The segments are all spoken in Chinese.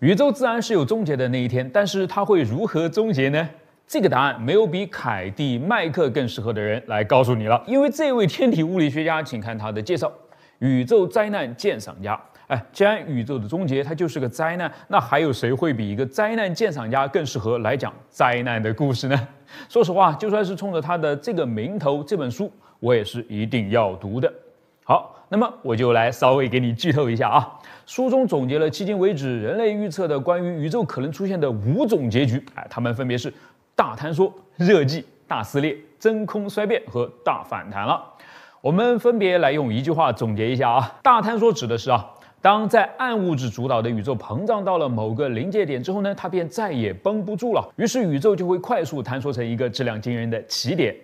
宇宙自然是有终结的那一天，但是它会如何终结呢？这个答案没有比凯蒂·麦克更适合的人来告诉你了。因为这位天体物理学家，请看他的介绍：宇宙灾难鉴赏家。哎，既然宇宙的终结它就是个灾难，那还有谁会比一个灾难鉴赏家更适合来讲灾难的故事呢？说实话，就算是冲着他的这个名头，这本书我也是一定要读的。好，那么我就来稍微给你剧透一下啊。书中总结了迄今为止人类预测的关于宇宙可能出现的五种结局，哎，它们分别是大坍缩、热寂、大撕裂、真空衰变和大反弹了。我们分别来用一句话总结一下啊。大坍缩指的是啊，当在暗物质主导的宇宙膨胀到了某个临界点之后呢，它便再也绷不住了，于是宇宙就会快速坍缩成一个质量惊人的奇点。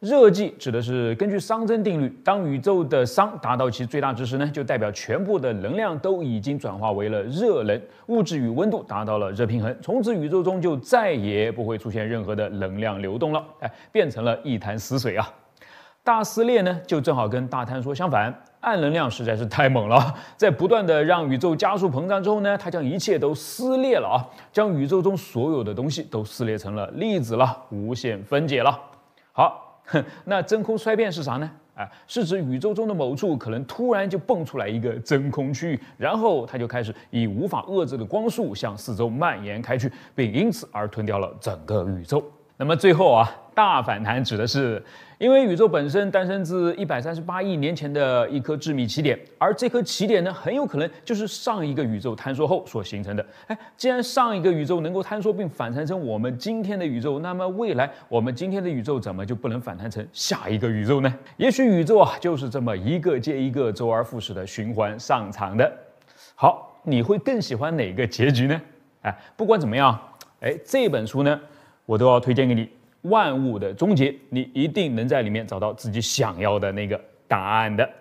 热寂指的是根据熵增定律，当宇宙的熵达到其最大值时呢，就代表全部的能量都已经转化为了热能，物质与温度达到了热平衡，从此宇宙中就再也不会出现任何的能量流动了，哎，变成了一潭死水啊。大撕裂呢，就正好跟大坍缩相反，暗能量实在是太猛了，在不断的让宇宙加速膨胀之后呢，它将一切都撕裂了啊，将宇宙中所有的东西都撕裂成了粒子了，无限分解了。好。那真空衰变是啥呢？啊，是指宇宙中的某处可能突然就蹦出来一个真空区域，然后它就开始以无法遏制的光速向四周蔓延开去，并因此而吞掉了整个宇宙。那么最后啊，大反弹指的是，因为宇宙本身诞生自一百三十八亿年前的一颗致密奇点，而这颗奇点呢，很有可能就是上一个宇宙坍缩后所形成的。哎，既然上一个宇宙能够坍缩并反弹成我们今天的宇宙，那么未来我们今天的宇宙怎么就不能反弹成下一个宇宙呢？也许宇宙啊，就是这么一个接一个周而复始的循环上场的。好，你会更喜欢哪个结局呢？哎，不管怎么样，哎，这本书呢？我都要推荐给你，《万物的终结》，你一定能在里面找到自己想要的那个答案的。